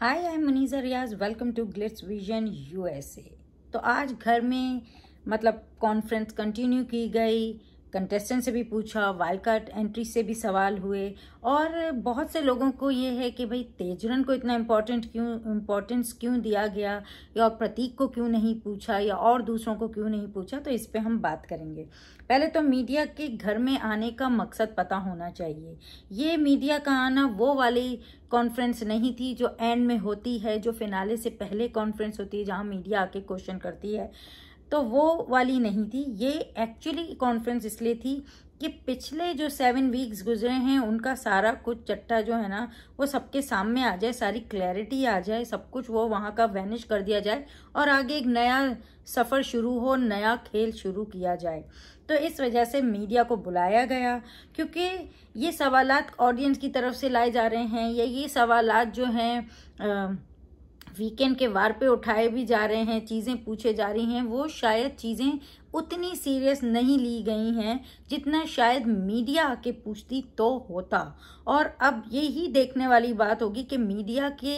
Hi I am Maneeza Riyaz welcome to Glitz Vision USA तो आज घर में मतलब कॉन्फ्रेंस कंटिन्यू की गई कंटेस्टेंट से भी पूछा वाइल्ड कार्ड एंट्री से भी सवाल हुए और बहुत से लोगों को ये है कि भाई तेजरन को इतना इम्पोर्टेंट क्यों इम्पोर्टेंस क्यों दिया गया या प्रतीक को क्यों नहीं पूछा या और दूसरों को क्यों नहीं पूछा तो इस पर हम बात करेंगे पहले तो मीडिया के घर में आने का मकसद पता होना चाहिए ये मीडिया का आना वो वाली कॉन्फ्रेंस नहीं थी जो एंड में होती है जो फिनाले से पहले कॉन्फ्रेंस होती है जहाँ मीडिया आके क्वेश्चन करती है तो वो वाली नहीं थी ये एक्चुअली कॉन्फ्रेंस इसलिए थी कि पिछले जो सेवन वीक्स गुजरे हैं उनका सारा कुछ चट्टा जो है ना वो सबके सामने आ जाए सारी क्लैरिटी आ जाए सब कुछ वो वहाँ का वैनिश कर दिया जाए और आगे एक नया सफ़र शुरू हो नया खेल शुरू किया जाए तो इस वजह से मीडिया को बुलाया गया क्योंकि ये सवालत ऑडियंस की तरफ से लाए जा रहे हैं या ये सवालत जो हैं वीकेंड के वार पे उठाए भी जा रहे हैं चीज़ें पूछे जा रही हैं वो शायद चीज़ें उतनी सीरियस नहीं ली गई हैं जितना शायद मीडिया आके पूछती तो होता और अब यही देखने वाली बात होगी कि मीडिया के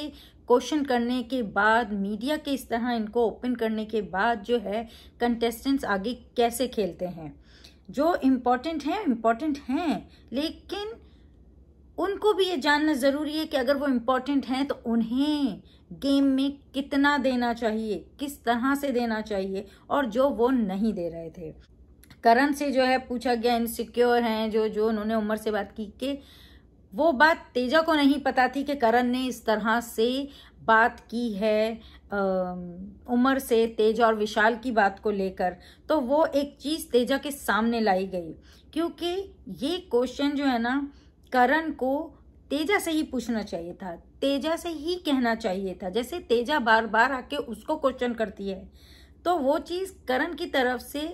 क्वेश्चन करने के बाद मीडिया के इस तरह इनको ओपन करने के बाद जो है कंटेस्टेंट्स आगे कैसे खेलते हैं जो इम्पोर्टेंट हैं इम्पोर्टेंट हैं लेकिन उनको भी ये जानना ज़रूरी है कि अगर वो इम्पोर्टेंट हैं तो उन्हें गेम में कितना देना चाहिए किस तरह से देना चाहिए और जो वो नहीं दे रहे थे करण से जो है पूछा गया इनसिक्योर हैं जो जो उन्होंने उमर से बात की कि वो बात तेजा को नहीं पता थी कि करण ने इस तरह से बात की है उमर से तेजा और विशाल की बात को लेकर तो वो एक चीज़ तेजा के सामने लाई गई क्योंकि ये क्वेश्चन जो है ना करण को तेजा से ही पूछना चाहिए था तेजा से ही कहना चाहिए था जैसे तेजा बार बार आके उसको क्वेश्चन करती है तो वो चीज़ करण की तरफ से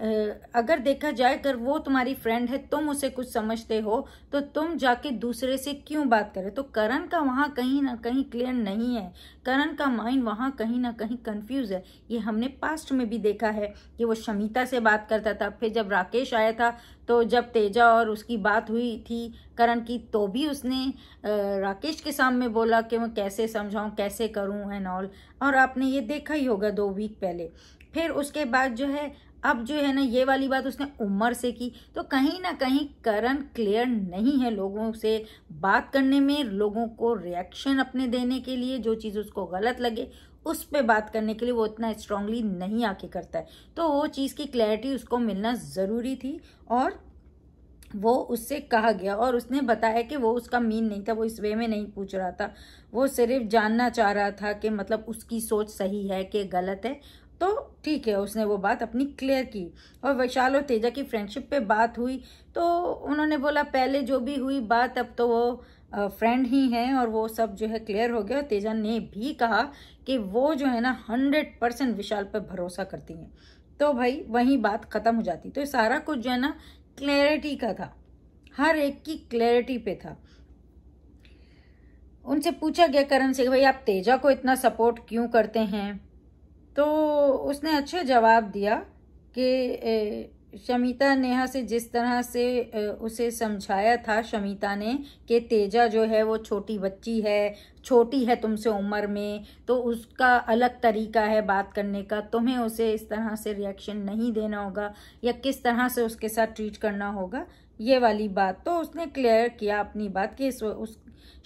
अगर देखा जाए अगर वो तुम्हारी फ्रेंड है तुम उसे कुछ समझते हो तो तुम जाके दूसरे से क्यों बात करें तो करण का वहाँ कहीं ना कहीं क्लियर नहीं है करण का माइंड वहाँ कहीं ना कहीं कंफ्यूज है ये हमने पास्ट में भी देखा है कि वो शमिता से बात करता था फिर जब राकेश आया था तो जब तेजा और उसकी बात हुई थी करण की तो भी उसने राकेश के सामने बोला कि मैं कैसे समझाऊँ कैसे करूँ एंड ऑल और आपने ये देखा ही होगा दो वीक पहले फिर उसके बाद जो है अब जो है ना ये वाली बात उसने उम्र से की तो कहीं ना कहीं करण क्लियर नहीं है लोगों से बात करने में लोगों को रिएक्शन अपने देने के लिए जो चीज़ उसको गलत लगे उस पर बात करने के लिए वो इतना स्ट्रांगली नहीं आके करता है तो वो चीज़ की क्लैरिटी उसको मिलना ज़रूरी थी और वो उससे कहा गया और उसने बताया कि वो उसका मीन नहीं था वो इस वे में नहीं पूछ रहा था वो सिर्फ जानना चाह रहा था कि मतलब उसकी सोच सही है कि गलत है तो ठीक है उसने वो बात अपनी क्लियर की और वैशाल और तेजा की फ्रेंडशिप पे बात हुई तो उन्होंने बोला पहले जो भी हुई बात अब तो वो फ्रेंड ही हैं और वो सब जो है क्लियर हो गया और तेजा ने भी कहा कि वो जो है ना हंड्रेड परसेंट विशाल पर भरोसा करती हैं तो भाई वहीं बात ख़त्म हो जाती तो सारा कुछ जो है ना क्लैरिटी का था हर एक की क्लैरिटी पे था उनसे पूछा गया करण से भाई आप तेजा को इतना सपोर्ट क्यों करते हैं तो उसने अच्छा जवाब दिया कि शमिता नेहा से जिस तरह से उसे समझाया था शमिता ने कि तेजा जो है वो छोटी बच्ची है छोटी है तुमसे उम्र में तो उसका अलग तरीका है बात करने का तुम्हें उसे इस तरह से रिएक्शन नहीं देना होगा या किस तरह से उसके साथ ट्रीट करना होगा ये वाली बात तो उसने क्लियर किया अपनी बात कि इस उस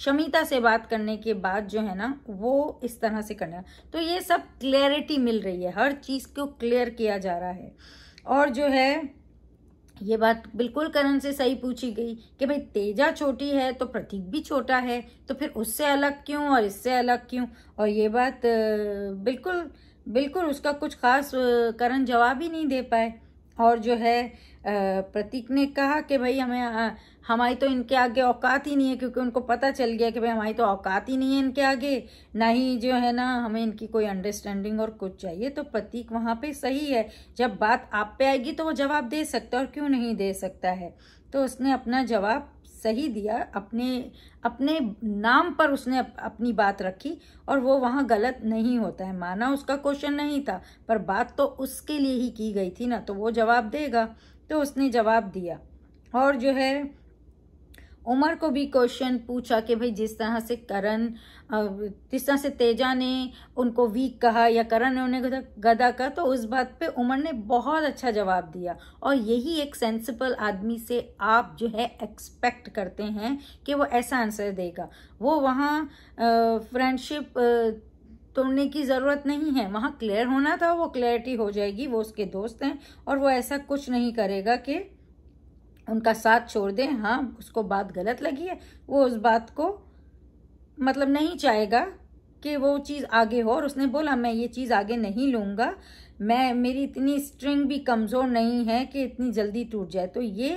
शमिता से बात करने के बाद जो है ना वो इस तरह से करना तो ये सब क्लैरिटी मिल रही है हर चीज़ को क्लियर किया जा रहा है और जो है ये बात बिल्कुल करण से सही पूछी गई कि भाई तेजा छोटी है तो प्रतीक भी छोटा है तो फिर उससे अलग क्यों और इससे अलग क्यों और ये बात बिल्कुल बिल्कुल उसका कुछ खास करण जवाब ही नहीं दे पाए और जो है प्रतीक ने कहा कि भाई हमें हमारी तो इनके आगे औकात ही नहीं है क्योंकि उनको पता चल गया कि भाई हमारी तो औकात ही नहीं है इनके आगे ना ही जो है ना हमें इनकी कोई अंडरस्टैंडिंग और कुछ चाहिए तो प्रतीक वहाँ पे सही है जब बात आप पे आएगी तो वो जवाब दे सकता है और क्यों नहीं दे सकता है तो उसने अपना जवाब सही दिया अपने अपने नाम पर उसने अपनी बात रखी और वो वहाँ गलत नहीं होता है माना उसका क्वेश्चन नहीं था पर बात तो उसके लिए ही की गई थी ना तो वो जवाब देगा तो उसने जवाब दिया और जो है उमर को भी क्वेश्चन पूछा कि भाई जिस तरह से करण जिस तरह से तेजा ने उनको वीक कहा या करण ने उन्हें गदा कहा तो उस बात पे उमर ने बहुत अच्छा जवाब दिया और यही एक सेंसिबल आदमी से आप जो है एक्सपेक्ट करते हैं कि वो ऐसा आंसर देगा वो वहाँ फ्रेंडशिप तोड़ने की ज़रूरत नहीं है वहाँ क्लियर होना था वो क्लैरिटी हो जाएगी वो उसके दोस्त हैं और वो ऐसा कुछ नहीं करेगा कि उनका साथ छोड़ दें हाँ उसको बात गलत लगी है वो उस बात को मतलब नहीं चाहेगा कि वो चीज़ आगे हो और उसने बोला मैं ये चीज़ आगे नहीं लूँगा मैं मेरी इतनी स्ट्रिंग भी कमज़ोर नहीं है कि इतनी जल्दी टूट जाए तो ये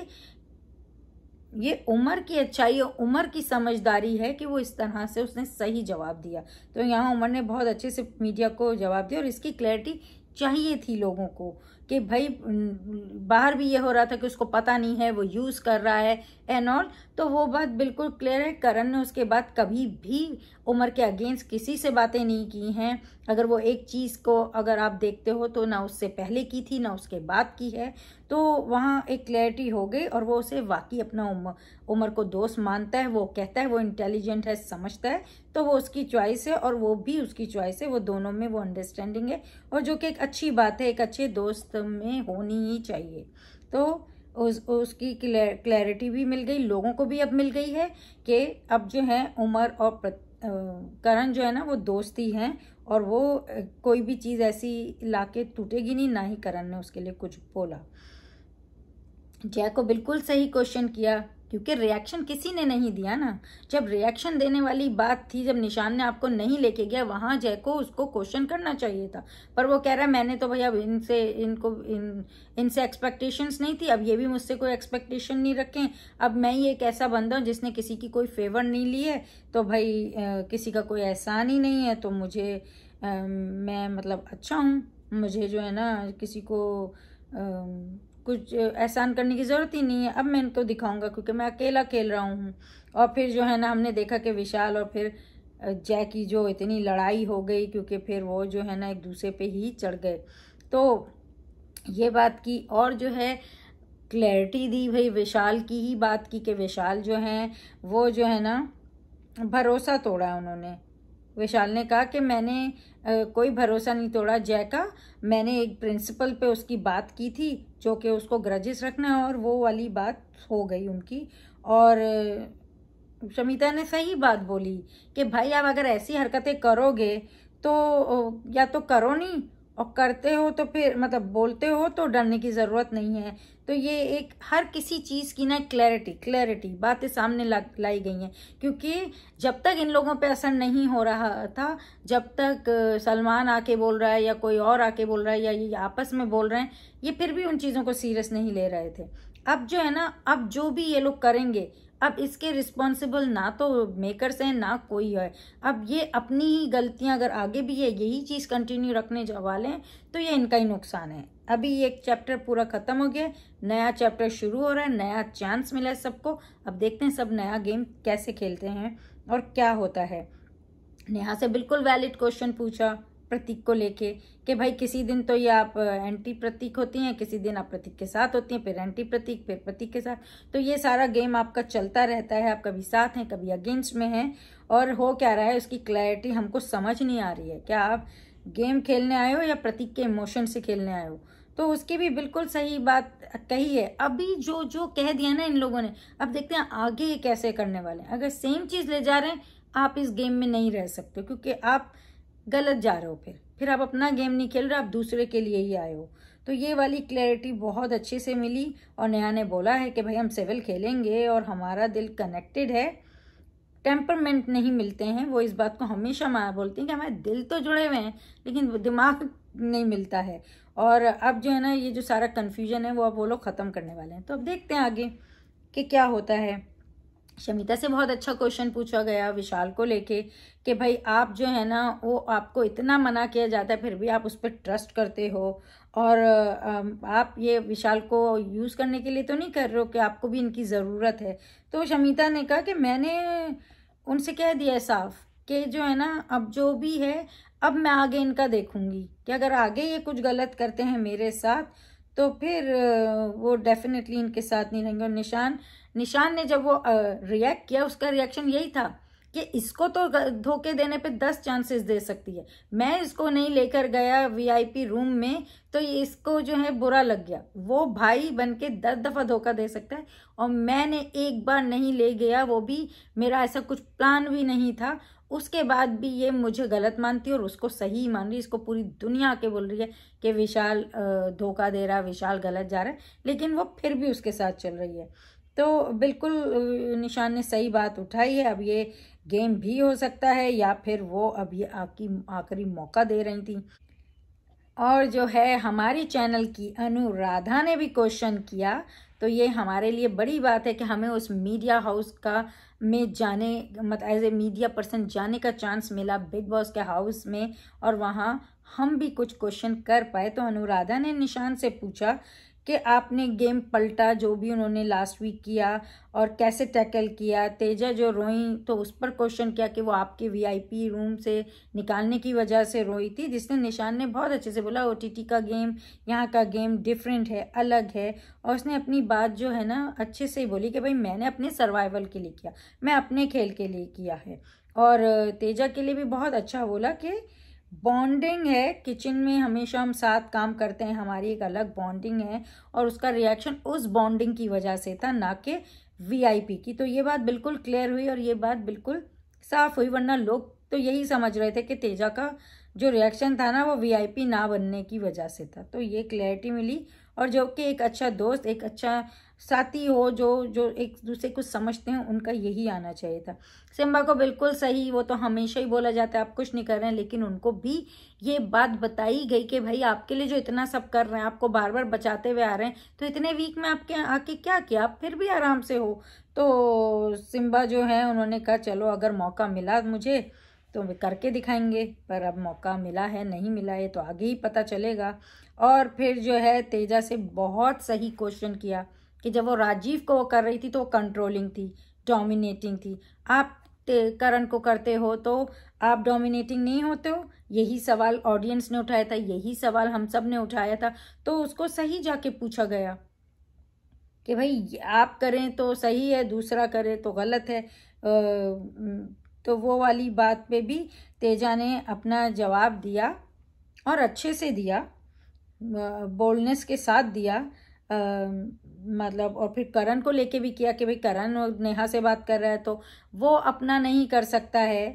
ये उमर की अच्छाई और उमर की समझदारी है कि वो इस तरह से उसने सही जवाब दिया तो यहाँ उमर ने बहुत अच्छे से मीडिया को जवाब दिया और इसकी क्लैरिटी चाहिए थी लोगों को कि भाई बाहर भी ये हो रहा था कि उसको पता नहीं है वो यूज़ कर रहा है एंड ऑल तो वो बात बिल्कुल क्लियर है करण ने उसके बाद कभी भी उमर के अगेंस्ट किसी से बातें नहीं की हैं अगर वो एक चीज़ को अगर आप देखते हो तो ना उससे पहले की थी ना उसके बाद की है तो वहाँ एक क्लैरिटी हो गई और वो उसे वाकई अपना उम्र उम्र को दोस्त मानता है वो कहता है वो इंटेलिजेंट है समझता है तो वो उसकी चॉइस है और वो भी उसकी चॉइस है वो दोनों में वो अंडरस्टैंडिंग है और जो कि एक अच्छी बात है एक अच्छे दोस्त में होनी ही चाहिए तो उस उसकी क्लैरिटी भी मिल गई लोगों को भी अब मिल गई है कि अब जो है उमर और करण जो है ना वो दोस्ती हैं और वो कोई भी चीज़ ऐसी ला के टूटेगी नहीं ना ही करण ने उसके लिए कुछ बोला जय को बिल्कुल सही क्वेश्चन किया क्योंकि रिएक्शन किसी ने नहीं दिया ना जब रिएक्शन देने वाली बात थी जब निशान ने आपको नहीं लेके गया वहाँ जय को उसको क्वेश्चन करना चाहिए था पर वो कह रहा है मैंने तो भैया इनसे इनको इन इनसे एक्सपेक्टेशंस नहीं थी अब ये भी मुझसे कोई एक्सपेक्टेशन नहीं रखें अब मैं ही एक ऐसा बंदा हूँ जिसने किसी की कोई फेवर नहीं ली है तो भाई आ, किसी का कोई एहसान ही नहीं है तो मुझे आ, मैं मतलब अच्छा हूँ मुझे जो है ना किसी को आ, कुछ एहसान करने की ज़रूरत ही नहीं है अब मैं इनको दिखाऊंगा क्योंकि मैं अकेला खेल रहा हूँ और फिर जो है ना हमने देखा कि विशाल और फिर जय की जो इतनी लड़ाई हो गई क्योंकि फिर वो जो है ना एक दूसरे पे ही चढ़ गए तो ये बात की और जो है क्लैरिटी दी भाई विशाल की ही बात की कि विशाल जो हैं वो जो है ना भरोसा तोड़ा उन्होंने विशाल ने कहा कि मैंने कोई भरोसा नहीं तोड़ा जय का मैंने एक प्रिंसिपल पे उसकी बात की थी जो कि उसको ग्रजिस रखना है और वो वाली बात हो गई उनकी और शमिता ने सही बात बोली कि भाई आप अगर ऐसी हरकतें करोगे तो या तो करो नहीं और करते हो तो फिर मतलब बोलते हो तो डरने की ज़रूरत नहीं है तो ये एक हर किसी चीज़ की ना क्लैरिटी क्लैरिटी बातें सामने ला, लाई गई हैं क्योंकि जब तक इन लोगों पे असर नहीं हो रहा था जब तक सलमान आके बोल रहा है या कोई और आके बोल रहा है या ये आपस में बोल रहे हैं ये फिर भी उन चीज़ों को सीरियस नहीं ले रहे थे अब जो है ना अब जो भी ये लोग करेंगे अब इसके रिस्पॉन्सिबल ना तो मेकर्स हैं ना कोई है अब ये अपनी ही गलतियां अगर आगे भी है यही चीज़ कंटिन्यू रखने वाले हैं तो ये इनका ही नुकसान है अभी एक चैप्टर पूरा ख़त्म हो गया नया चैप्टर शुरू हो रहा है नया चांस मिला है सबको अब देखते हैं सब नया गेम कैसे खेलते हैं और क्या होता है नेहा से बिल्कुल वैलिड क्वेश्चन पूछा प्रतीक को लेके कि भाई किसी दिन तो ये आप एंटी प्रतीक होती हैं किसी दिन आप प्रतीक के साथ होती हैं फिर एंटी प्रतीक फिर प्रतीक के साथ तो ये सारा गेम आपका चलता रहता है आप कभी साथ हैं कभी अगेंस्ट में हैं और हो क्या रहा है उसकी क्लैरिटी हमको समझ नहीं आ रही है क्या आप गेम खेलने आए हो या प्रतीक के इमोशन से खेलने आए हो तो उसकी भी बिल्कुल सही बात कही है अभी जो जो कह दिया ना इन लोगों ने अब देखते हैं आगे ये कैसे करने वाले हैं अगर सेम चीज़ ले जा रहे हैं आप इस गेम में नहीं रह सकते क्योंकि आप गलत जा रहे हो फिर फिर आप अपना गेम नहीं खेल रहे आप दूसरे के लिए ही आए हो तो ये वाली क्लैरिटी बहुत अच्छे से मिली और नेहा ने बोला है कि भाई हम सिविल खेलेंगे और हमारा दिल कनेक्टेड है टेम्परमेंट नहीं मिलते हैं वो इस बात को हमेशा माया बोलती हैं कि हमारे दिल तो जुड़े हुए हैं लेकिन दिमाग नहीं मिलता है और अब जो है ना ये जो सारा कन्फ्यूजन है वो अब वो लोग ख़त्म करने वाले हैं तो अब देखते हैं आगे कि क्या होता है शमिता से बहुत अच्छा क्वेश्चन पूछा गया विशाल को लेके कि भाई आप जो है ना वो आपको इतना मना किया जाता है फिर भी आप उस पर ट्रस्ट करते हो और आप ये विशाल को यूज़ करने के लिए तो नहीं कर रहे हो कि आपको भी इनकी ज़रूरत है तो शमिता ने कहा कि मैंने उनसे कह दिया है साफ कि जो है ना अब जो भी है अब मैं आगे इनका देखूँगी कि अगर आगे ये कुछ गलत करते हैं मेरे साथ तो फिर वो डेफिनेटली इनके साथ नहीं रहेंगे और निशान निशान ने जब वो रिएक्ट किया उसका रिएक्शन यही था कि इसको तो धोखे देने पे दस चांसेस दे सकती है मैं इसको नहीं लेकर गया वीआईपी रूम में तो इसको जो है बुरा लग गया वो भाई बन के दस दफ़ा धोखा दे सकता है और मैंने एक बार नहीं ले गया वो भी मेरा ऐसा कुछ प्लान भी नहीं था उसके बाद भी ये मुझे गलत मानती है और उसको सही मान रही इसको पूरी दुनिया के बोल रही है कि विशाल धोखा दे रहा विशाल गलत जा रहा है लेकिन वो फिर भी उसके साथ चल रही है तो बिल्कुल निशान ने सही बात उठाई है अब ये गेम भी हो सकता है या फिर वो अब ये आपकी आखिरी मौका दे रही थी और जो है हमारी चैनल की अनुराधा ने भी क्वेश्चन किया तो ये हमारे लिए बड़ी बात है कि हमें उस मीडिया हाउस का में जाने मत एज ए मीडिया पर्सन जाने का चांस मिला बिग बॉस के हाउस में और वहाँ हम भी कुछ क्वेश्चन कर पाए तो अनुराधा ने निशान से पूछा कि आपने गेम पलटा जो भी उन्होंने लास्ट वीक किया और कैसे टैकल किया तेजा जो रोई तो उस पर क्वेश्चन किया कि वो आपके वीआईपी रूम से निकालने की वजह से रोई थी जिसने निशान ने बहुत अच्छे से बोला ओटीटी का गेम यहाँ का गेम डिफरेंट है अलग है और उसने अपनी बात जो है ना अच्छे से ही बोली कि भाई मैंने अपने सर्वाइवल के लिए किया मैं अपने खेल के लिए किया है और तेजा के लिए भी बहुत अच्छा बोला कि बॉन्डिंग है किचन में हमेशा हम साथ काम करते हैं हमारी एक अलग बॉन्डिंग है और उसका रिएक्शन उस बॉन्डिंग की वजह से था ना कि वीआईपी की तो ये बात बिल्कुल क्लियर हुई और ये बात बिल्कुल साफ हुई वरना लोग तो यही समझ रहे थे कि तेजा का जो रिएक्शन था ना वो वीआईपी ना बनने की वजह से था तो ये क्लैरिटी मिली और जो कि एक अच्छा दोस्त एक अच्छा साथी हो जो जो एक दूसरे को समझते हैं उनका यही आना चाहिए था सिम्बा को बिल्कुल सही वो तो हमेशा ही बोला जाता है आप कुछ नहीं कर रहे हैं लेकिन उनको भी ये बात बताई गई कि भाई आपके लिए जो इतना सब कर रहे हैं आपको बार बार बचाते हुए आ रहे हैं तो इतने वीक में आपके आके क्या किया आप फिर भी आराम से हो तो सिम्बा जो है उन्होंने कहा चलो अगर मौका मिला मुझे तो वे करके दिखाएंगे पर अब मौका मिला है नहीं मिला है तो आगे ही पता चलेगा और फिर जो है तेजा से बहुत सही क्वेश्चन किया कि जब वो राजीव को वो कर रही थी तो वो कंट्रोलिंग थी डोमिनेटिंग थी आप करण को करते हो तो आप डोमिनेटिंग नहीं होते हो यही सवाल ऑडियंस ने उठाया था यही सवाल हम सब ने उठाया था तो उसको सही जाके पूछा गया कि भाई आप करें तो सही है दूसरा करे तो गलत है तो वो वाली बात पे भी तेजा ने अपना जवाब दिया और अच्छे से दिया बोल्डनेस के साथ दिया मतलब और फिर करण को लेके भी किया कि भाई करण नेहा से बात कर रहा है तो वो अपना नहीं कर सकता है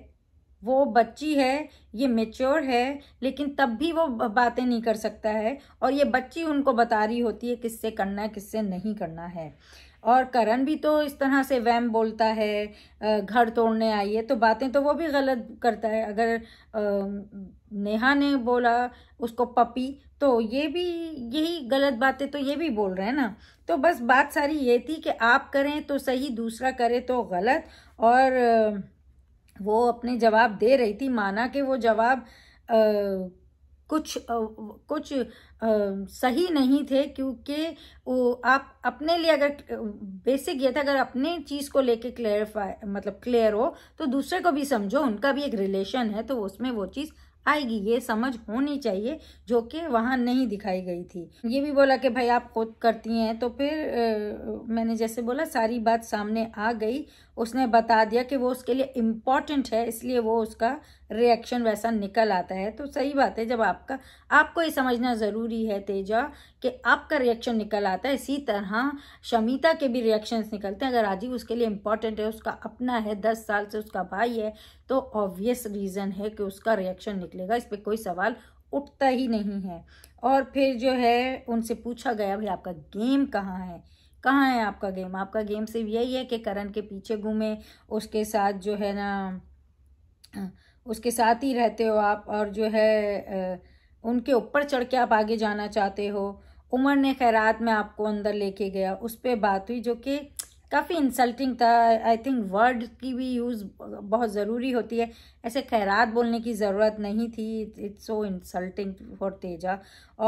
वो बच्ची है ये मेच्योर है लेकिन तब भी वो बातें नहीं कर सकता है और ये बच्ची उनको बता रही होती है किससे करना है किससे नहीं करना है और करण भी तो इस तरह से वैम बोलता है घर तोड़ने आई है तो बातें तो वो भी गलत करता है अगर नेहा ने बोला उसको पपी तो ये भी यही गलत बातें तो ये भी बोल रहे हैं ना तो बस बात सारी ये थी कि आप करें तो सही दूसरा करे तो गलत और वो अपने जवाब दे रही थी माना कि वो जवाब आ, कुछ कुछ सही नहीं थे क्योंकि वो आप अपने लिए अगर बेसिक ये था अगर अपने चीज़ को लेके क्लेरिफाई मतलब क्लियर हो तो दूसरे को भी समझो उनका भी एक रिलेशन है तो उसमें वो चीज़ आएगी ये समझ होनी चाहिए जो कि वहाँ नहीं दिखाई गई थी ये भी बोला कि भाई आप खुद करती हैं तो फिर मैंने जैसे बोला सारी बात सामने आ गई उसने बता दिया कि वो उसके लिए इम्पॉर्टेंट है इसलिए वो उसका रिएक्शन वैसा निकल आता है तो सही बात है जब आपका आपको ये समझना ज़रूरी है तेजा कि आपका रिएक्शन निकल आता है इसी तरह शमिता के भी रिएक्शंस निकलते हैं अगर राजीव उसके लिए इम्पॉर्टेंट है उसका अपना है दस साल से उसका भाई है तो ऑब्वियस रीज़न है कि उसका रिएक्शन निकलेगा इस पर कोई सवाल उठता ही नहीं है और फिर जो है उनसे पूछा गया भाई आपका गेम कहाँ है कहाँ है आपका गेम आपका गेम सिर्फ यही है कि करण के पीछे घूमे उसके साथ जो है ना उसके साथ ही रहते हो आप और जो है उनके ऊपर चढ़ के आप आगे जाना चाहते हो उमर ने खैरात में आपको अंदर लेके गया उस पर बात हुई जो कि काफ़ी इंसल्टिंग था आई थिंक वर्ड की भी यूज़ बहुत ज़रूरी होती है ऐसे खैरात बोलने की ज़रूरत नहीं थी it's so insulting for Teja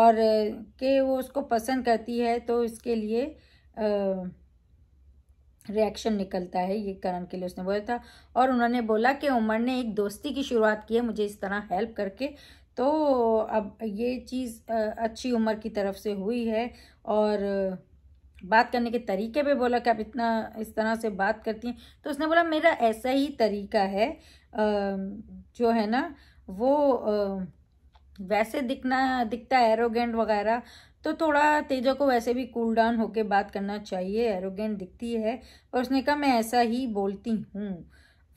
और के वो उसको पसंद करती है तो इसके लिए रिएक्शन निकलता है ये करण के लिए उसने बोला था और उन्होंने बोला कि उमर ने एक दोस्ती की शुरुआत की है मुझे इस तरह हेल्प करके तो अब ये चीज़ अच्छी उम्र की तरफ से हुई है और बात करने के तरीके पे बोला कि आप इतना इस तरह से बात करती हैं तो उसने बोला मेरा ऐसा ही तरीका है जो है ना वो वैसे दिखना दिखता एरोगेंट वगैरह तो थोड़ा तेजा को वैसे भी कूल डाउन होके बात करना चाहिए एरोगेंट दिखती है और उसने कहा मैं ऐसा ही बोलती हूँ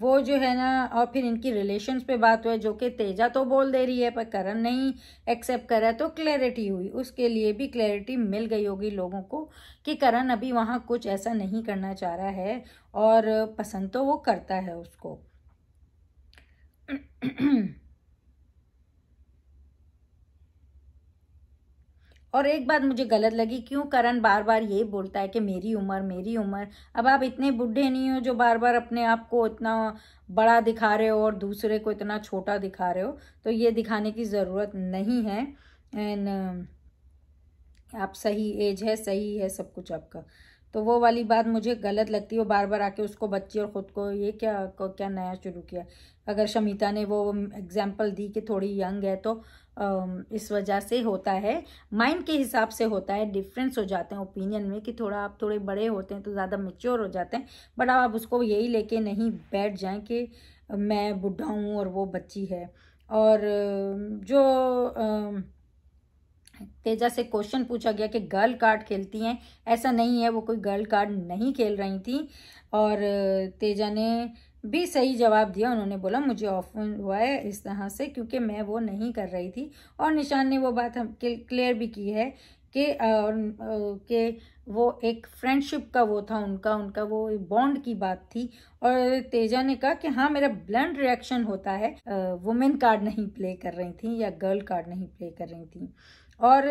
वो जो है ना और फिर इनकी रिलेशन्स पे बात हुआ जो कि तेजा तो बोल दे रही है पर करण नहीं एक्सेप्ट करा तो क्लैरिटी हुई उसके लिए भी क्लैरिटी मिल गई होगी लोगों को कि करण अभी वहाँ कुछ ऐसा नहीं करना चाह रहा है और पसंद तो वो करता है उसको और एक बात मुझे गलत लगी क्यों करण बार बार ये बोलता है कि मेरी उम्र मेरी उम्र अब आप इतने बुढ़े नहीं हो जो बार बार अपने आप को इतना बड़ा दिखा रहे हो और दूसरे को इतना छोटा दिखा रहे हो तो ये दिखाने की ज़रूरत नहीं है एंड uh, आप सही एज है सही है सब कुछ आपका तो वो वाली बात मुझे गलत लगती है वो बार बार आके उसको बच्ची और ख़ुद को ये क्या क्या नया शुरू किया अगर शमिता ने वो एग्जाम्पल दी कि थोड़ी यंग है तो इस वजह से होता है माइंड के हिसाब से होता है डिफरेंस हो जाते हैं ओपिनियन में कि थोड़ा आप थोड़े बड़े होते हैं तो ज़्यादा मेच्योर हो जाते हैं बट आप उसको यही लेके नहीं बैठ जाएं कि मैं बुढ़ा हूँ और वो बच्ची है और जो तेजा से क्वेश्चन पूछा गया कि गर्ल कार्ड खेलती हैं ऐसा नहीं है वो कोई गर्ल कार्ड नहीं खेल रही थी और तेजा ने भी सही जवाब दिया उन्होंने बोला मुझे ऑफ हुआ है इस तरह से क्योंकि मैं वो नहीं कर रही थी और निशान ने वो बात हम क्लियर भी की है कि के वो एक फ्रेंडशिप का वो था उनका उनका वो बॉन्ड की बात थी और तेजा ने कहा कि हाँ मेरा ब्लंट रिएक्शन होता है वुमेन कार्ड नहीं प्ले कर रही थी या गर्ल कार्ड नहीं प्ले कर रही थी और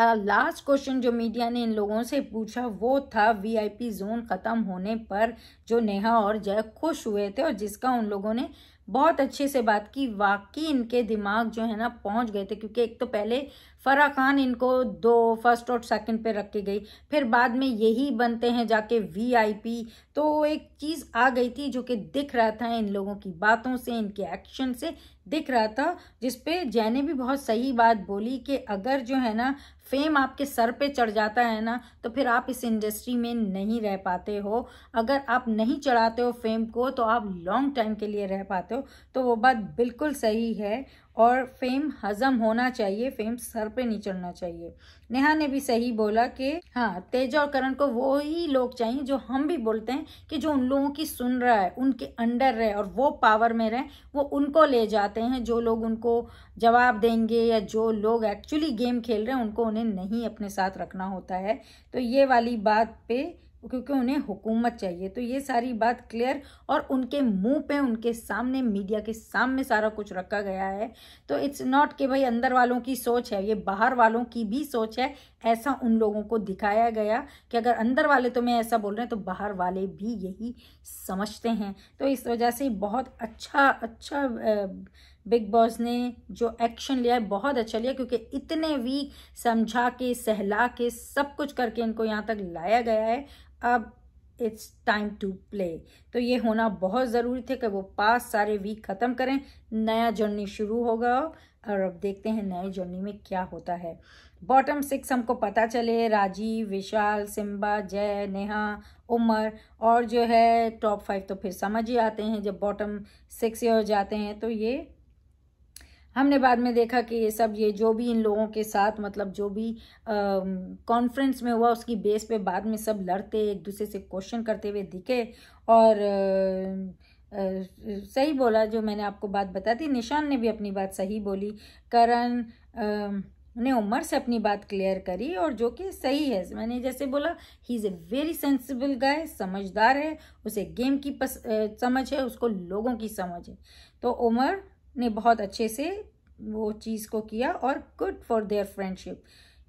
लास्ट क्वेश्चन जो मीडिया ने इन लोगों से पूछा वो था वीआईपी जोन ख़त्म होने पर जो नेहा और जय खुश हुए थे और जिसका उन लोगों ने बहुत अच्छे से बात की वाकई इनके दिमाग जो है ना पहुंच गए थे क्योंकि एक तो पहले फरा खान इनको दो फर्स्ट और सेकंड पे रखी गई फिर बाद में यही बनते हैं जाके वीआईपी तो एक चीज़ आ गई थी जो कि दिख रहा था इन लोगों की बातों से इनके एक्शन से दिख रहा था जिस पे जैने भी बहुत सही बात बोली कि अगर जो है ना फेम आपके सर पे चढ़ जाता है ना तो फिर आप इस इंडस्ट्री में नहीं रह पाते हो अगर आप नहीं चढ़ाते हो फेम को तो आप लॉन्ग टाइम के लिए रह पाते हो तो वो बात बिल्कुल सही है और फेम हजम होना चाहिए फेम सर पे नहीं चढ़ना चाहिए नेहा ने भी सही बोला कि हाँ तेज और करण को वो ही लोग चाहिए जो हम भी बोलते हैं कि जो उन लोगों की सुन रहा है उनके अंडर रहे और वो पावर में रहे वो उनको ले जाते हैं जो लोग उनको जवाब देंगे या जो लोग एक्चुअली गेम खेल रहे हैं उनको उन्हें नहीं अपने साथ रखना होता है तो ये वाली बात पे क्योंकि उन्हें हुकूमत चाहिए तो ये सारी बात क्लियर और उनके मुंह पे उनके सामने मीडिया के सामने सारा कुछ रखा गया है तो इट्स नॉट कि भाई अंदर वालों की सोच है ये बाहर वालों की भी सोच है ऐसा उन लोगों को दिखाया गया कि अगर अंदर वाले तो मैं ऐसा बोल रहे हैं तो बाहर वाले भी यही समझते हैं तो इस वजह से बहुत अच्छा अच्छा बिग बॉस ने जो एक्शन लिया है बहुत अच्छा लिया क्योंकि इतने वीक समझा के सहला के सब कुछ करके इनको यहाँ तक लाया गया है अब इट्स टाइम टू प्ले तो ये होना बहुत ज़रूरी थे कि वो पास सारे वीक ख़त्म करें नया जर्नी शुरू होगा और अब देखते हैं नए जर्नी में क्या होता है बॉटम सिक्स हमको पता चले राजीव विशाल सिम्बा जय नेहा उमर और जो है टॉप फाइव तो फिर समझ ही आते हैं जब बॉटम सिक्स ही हो जाते हैं तो ये हमने बाद में देखा कि ये सब ये जो भी इन लोगों के साथ मतलब जो भी कॉन्फ्रेंस में हुआ उसकी बेस पे बाद में सब लड़ते एक दूसरे से क्वेश्चन करते हुए दिखे और आ, सही बोला जो मैंने आपको बात बता दी निशान ने भी अपनी बात सही बोली करण ने उमर से अपनी बात क्लियर करी और जो कि सही है मैंने जैसे बोला ही is a very sensible guy समझदार है उसे गेम की पस, समझ है उसको लोगों की समझ है तो उमर ने बहुत अच्छे से वो चीज़ को किया और good for their friendship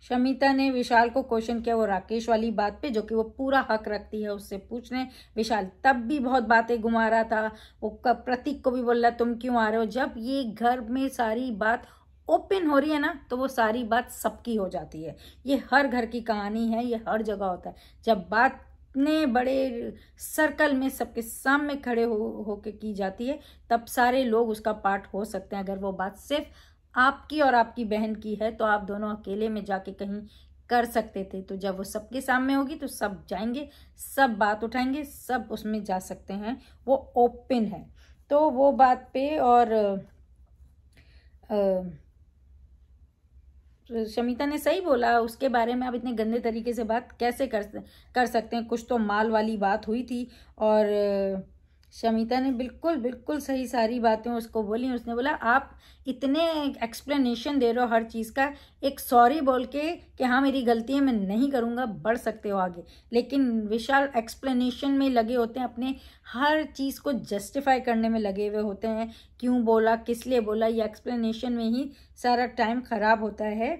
Shamita ने विशाल को क्वेश्चन किया वो राकेश वाली बात पे जो कि वो पूरा हक रखती है उससे पूछने विशाल तब भी बहुत बातें घुमा रहा था वो कब प्रतीक को भी बोल रहा तुम क्यों आ रहे हो जब ये घर में सारी बात ओपन हो रही है ना तो वो सारी बात सबकी हो जाती है ये हर घर की कहानी है ये हर जगह होता है जब बात इतने बड़े सर्कल में सबके सामने खड़े हो होके की जाती है तब सारे लोग उसका पार्ट हो सकते हैं अगर वो बात सिर्फ आपकी और आपकी बहन की है तो आप दोनों अकेले में जाके कहीं कर सकते थे तो जब वो सबके सामने होगी तो सब जाएंगे सब बात उठाएंगे सब उसमें जा सकते हैं वो ओपन है तो वो बात पे और आ, शमिता ने सही बोला उसके बारे में आप इतने गंदे तरीके से बात कैसे कर कर सकते हैं कुछ तो माल वाली बात हुई थी और शमिता ने बिल्कुल बिल्कुल सही सारी बातें उसको बोली उसने बोला आप इतने एक्सप्लेनेशन दे रहे हो हर चीज़ का एक सॉरी बोल के कि हाँ मेरी गलती है मैं नहीं करूँगा बढ़ सकते हो आगे लेकिन विशाल एक्सप्लेनेशन में लगे होते हैं अपने हर चीज़ को जस्टिफाई करने में लगे हुए होते हैं क्यों बोला किस लिए बोला ये एक्सप्लेनेशन में ही सारा टाइम ख़राब होता है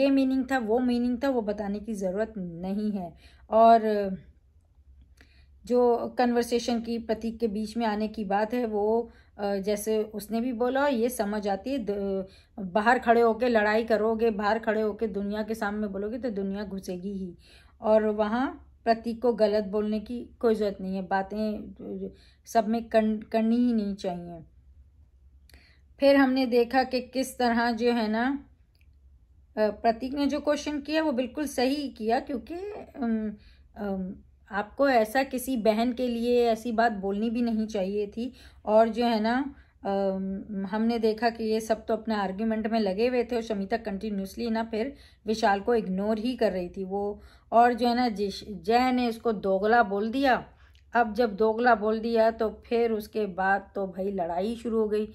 ये मीनिंग था वो मीनिंग था वो बताने की ज़रूरत नहीं है और जो कन्वर्सेशन की प्रतीक के बीच में आने की बात है वो जैसे उसने भी बोला ये समझ आती है बाहर खड़े होके लड़ाई करोगे बाहर खड़े होके दुनिया के सामने बोलोगे तो दुनिया घुसेगी ही और वहाँ प्रतीक को गलत बोलने की कोई ज़रूरत नहीं है बातें सब में कर, करनी ही नहीं चाहिए फिर हमने देखा कि किस तरह जो है ना प्रतीक ने जो क्वेश्चन किया वो बिल्कुल सही किया क्योंकि अम, अम, आपको ऐसा किसी बहन के लिए ऐसी बात बोलनी भी नहीं चाहिए थी और जो है ना आ, हमने देखा कि ये सब तो अपने आर्ग्यूमेंट में लगे हुए थे और शमिता कंटिन्यूसली ना फिर विशाल को इग्नोर ही कर रही थी वो और जो है ना जय ने इसको दोगला बोल दिया अब जब दोगला बोल दिया तो फिर उसके बाद तो भाई लड़ाई शुरू हो गई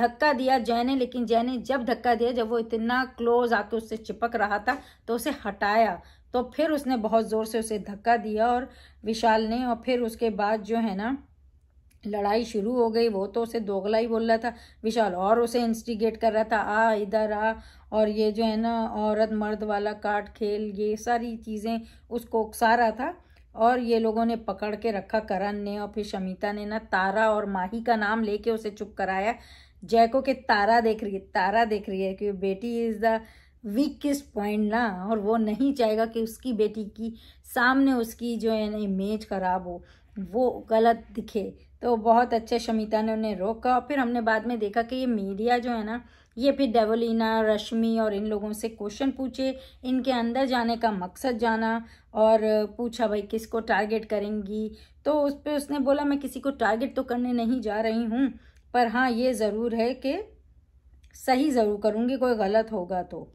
धक्का दिया जय ने लेकिन जय ने जब धक्का दिया जब वो इतना क्लोज आके उससे चिपक रहा था तो उसे हटाया तो फिर उसने बहुत ज़ोर से उसे धक्का दिया और विशाल ने और फिर उसके बाद जो है ना लड़ाई शुरू हो गई वो तो उसे दोगला ही बोल रहा था विशाल और उसे इंस्टिगेट कर रहा था आ इधर आ और ये जो है ना औरत मर्द वाला काट खेल ये सारी चीज़ें उसको उकसा रहा था और ये लोगों ने पकड़ के रखा करण ने और फिर शमिता ने ना तारा और माही का नाम लेके उसे चुप कराया जैको के तारा देख रही है तारा देख रही है कि बेटी इज़ द वीकेस्ट पॉइंट ना और वो नहीं चाहेगा कि उसकी बेटी की सामने उसकी जो है ना इमेज खराब हो वो गलत दिखे तो बहुत अच्छे शमिता ने उन्हें रोका और फिर हमने बाद में देखा कि ये मीडिया जो है ना ये फिर डेवलिना रश्मि और इन लोगों से क्वेश्चन पूछे इनके अंदर जाने का मकसद जाना और पूछा भाई किसको टारगेट करेंगी तो उस पर उसने बोला मैं किसी को टारगेट तो करने नहीं जा रही हूँ पर हाँ ये ज़रूर है कि सही ज़रूर करूँगी कोई गलत होगा तो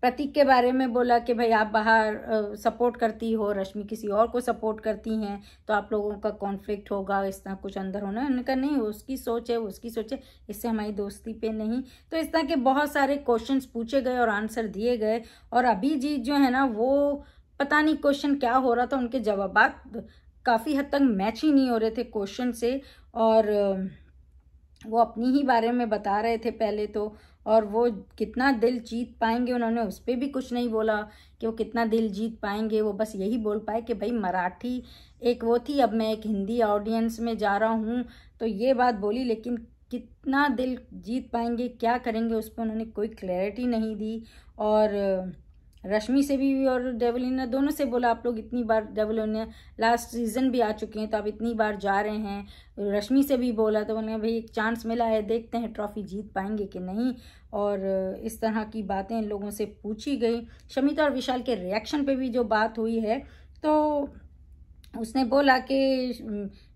प्रतीक के बारे में बोला कि भाई आप बाहर सपोर्ट करती हो रश्मि किसी और को सपोर्ट करती हैं तो आप लोगों का कॉन्फ्लिक्ट होगा इस तरह कुछ अंदर होना है उनका नहीं उसकी सोच है उसकी सोच है इससे हमारी दोस्ती पे नहीं तो इस तरह के बहुत सारे क्वेश्चंस पूछे गए और आंसर दिए गए और अभिजीत जो है ना वो पता नहीं क्वेश्चन क्या हो रहा था उनके जवाब काफ़ी हद तक मैच ही नहीं हो रहे थे क्वेश्चन से और वो अपनी ही बारे में बता रहे थे पहले तो और वो कितना दिल जीत पाएंगे उन्होंने उस पर भी कुछ नहीं बोला कि वो कितना दिल जीत पाएंगे वो बस यही बोल पाए कि भाई मराठी एक वो थी अब मैं एक हिंदी ऑडियंस में जा रहा हूँ तो ये बात बोली लेकिन कितना दिल जीत पाएंगे क्या करेंगे उस पर उन्होंने कोई क्लैरिटी नहीं दी और रश्मि से भी और डेवलिन ने दोनों से बोला आप लोग इतनी बार डेवलिन ने लास्ट सीजन भी आ चुके हैं तो आप इतनी बार जा रहे हैं रश्मि से भी बोला तो बोले भाई एक चांस मिला है देखते हैं ट्रॉफी जीत पाएंगे कि नहीं और इस तरह की बातें इन लोगों से पूछी गई शमिता और विशाल के रिएक्शन पर भी जो बात हुई है तो उसने बोला कि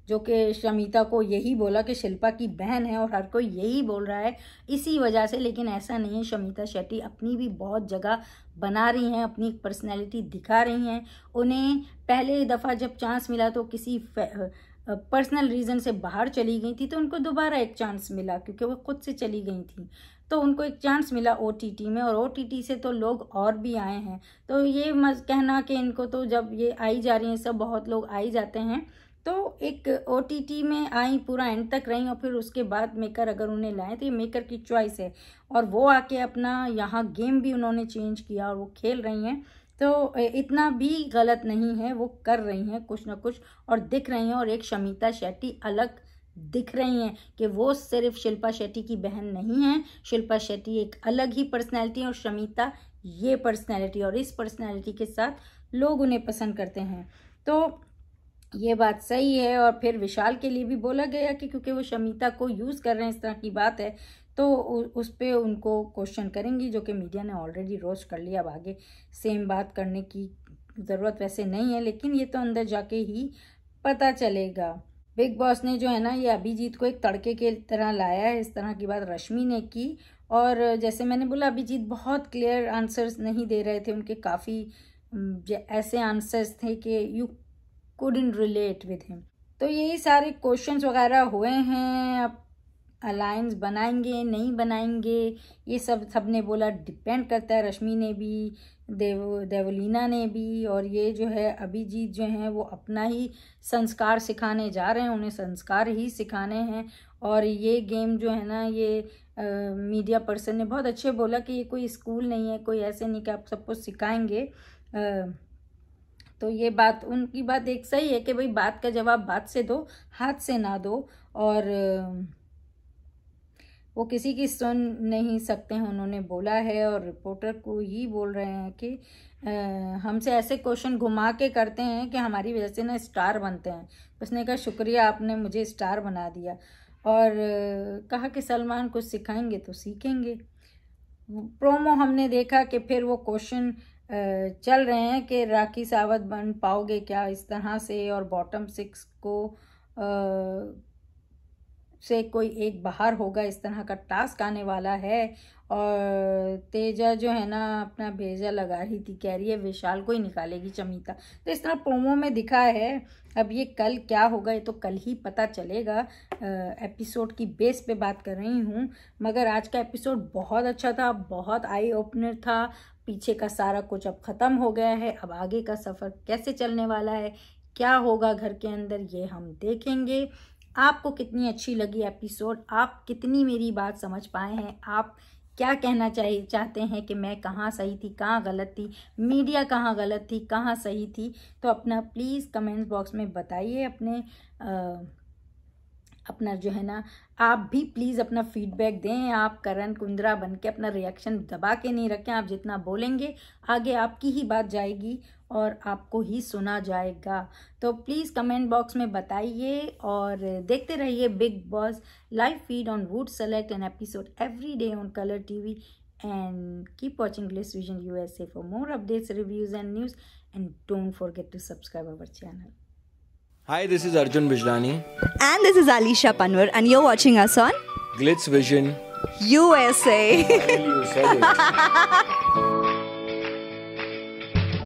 जो कि शमिता को यही बोला कि शिल्पा की बहन है और हर कोई यही बोल रहा है इसी वजह से लेकिन ऐसा नहीं है शमिता शेट्टी अपनी भी बहुत जगह बना रही हैं अपनी पर्सनैलिटी दिखा रही हैं उन्हें पहले दफ़ा जब चांस मिला तो किसी पर्सनल रीज़न से बाहर चली गई थी तो उनको दोबारा एक चांस मिला क्योंकि वो खुद से चली गई थी तो उनको एक चांस मिला ओ में और ओ से तो लोग और भी आए हैं तो ये मज कहना कि इनको तो जब ये आई जा रही हैं सब बहुत लोग आई जाते हैं तो एक ओ में आई पूरा एंड तक रहीं और फिर उसके बाद मेकर अगर उन्हें लाएँ तो ये मेकर की चॉइस है और वो आके अपना यहाँ गेम भी उन्होंने चेंज किया और वो खेल रही हैं तो इतना भी गलत नहीं है वो कर रही हैं कुछ ना कुछ और दिख रही हैं और एक शमिता शेट्टी अलग दिख रही हैं कि वो सिर्फ शिल्पा शेट्टी की बहन नहीं है शिल्पा शेट्टी एक अलग ही पर्सनैलिटी है और शमिता ये पर्सनैलिटी और इस पर्सनैलिटी के साथ लोग उन्हें पसंद करते हैं तो ये बात सही है और फिर विशाल के लिए भी बोला गया कि क्योंकि वो शमिता को यूज़ कर रहे हैं इस तरह की बात है तो उस पर उनको क्वेश्चन करेंगी जो कि मीडिया ने ऑलरेडी रोज़ कर लिया अब आगे सेम बात करने की ज़रूरत वैसे नहीं है लेकिन ये तो अंदर जाके ही पता चलेगा बिग बॉस ने जो है ना ये अभिजीत को एक तड़के के तरह लाया है इस तरह की बात रश्मि ने की और जैसे मैंने बोला अभिजीत बहुत क्लियर आंसर्स नहीं दे रहे थे उनके काफ़ी ऐसे आंसर्स थे कि you couldn't relate with him तो यही सारे क्वेश्चंस वगैरह हुए हैं अब अलायंस बनाएंगे नहीं बनाएंगे ये सब सबने बोला डिपेंड करता है रश्मि ने भी देव देवलीना ने भी और ये जो है अभिजीत जो हैं वो अपना ही संस्कार सिखाने जा रहे हैं उन्हें संस्कार ही सिखाने हैं और ये गेम जो है ना ये आ, मीडिया पर्सन ने बहुत अच्छे बोला कि ये कोई स्कूल नहीं है कोई ऐसे नहीं कि आप सबको सिखाएंगे आ, तो ये बात उनकी बात एक सही है कि भाई बात का जवाब बात से दो हाथ से ना दो और वो किसी की सुन नहीं सकते हैं उन्होंने बोला है और रिपोर्टर को ही बोल रहे हैं कि हमसे ऐसे क्वेश्चन घुमा के करते हैं कि हमारी वजह से ना स्टार बनते हैं उसने कहा शुक्रिया आपने मुझे स्टार बना दिया और कहा कि सलमान कुछ सिखाएंगे तो सीखेंगे प्रोमो हमने देखा कि फिर वो क्वेश्चन चल रहे हैं कि राखी सावत बन पाओगे क्या इस तरह से और बॉटम सिक्स को आ, से कोई एक बाहर होगा इस तरह का टास्क आने वाला है और तेजा जो है ना अपना भेजा लगा रही थी कह रही है विशाल को ही निकालेगी चमीता तो इस तरह प्रोमो में दिखा है अब ये कल क्या होगा ये तो कल ही पता चलेगा आ, एपिसोड की बेस पे बात कर रही हूँ मगर आज का एपिसोड बहुत अच्छा था बहुत आई ओपनर था पीछे का सारा कुछ अब ख़त्म हो गया है अब आगे का सफ़र कैसे चलने वाला है क्या होगा घर के अंदर ये हम देखेंगे आपको कितनी अच्छी लगी एपिसोड आप कितनी मेरी बात समझ पाए हैं आप क्या कहना चाहिए चाहते हैं कि मैं कहाँ सही थी कहाँ गलत थी मीडिया कहाँ गलत थी कहाँ सही थी तो अपना प्लीज़ कमेंट बॉक्स में बताइए अपने आ, अपना जो है ना आप भी प्लीज़ अपना फीडबैक दें आप करण कुंद्रा बन के अपना रिएक्शन दबा के नहीं रखें आप जितना बोलेंगे आगे आपकी ही बात जाएगी और आपको ही सुना जाएगा तो प्लीज़ कमेंट बॉक्स में बताइए और देखते रहिए Bigg Boss live feed on Voot select an episode every day on Colors TV and keep watching Glitz Vision U S A for more updates reviews and news and don't get to subscribe our channel Hi, this is Arjun Bijlani. And this is Alisha Panwar, and you're watching us on Glitz Vision USA.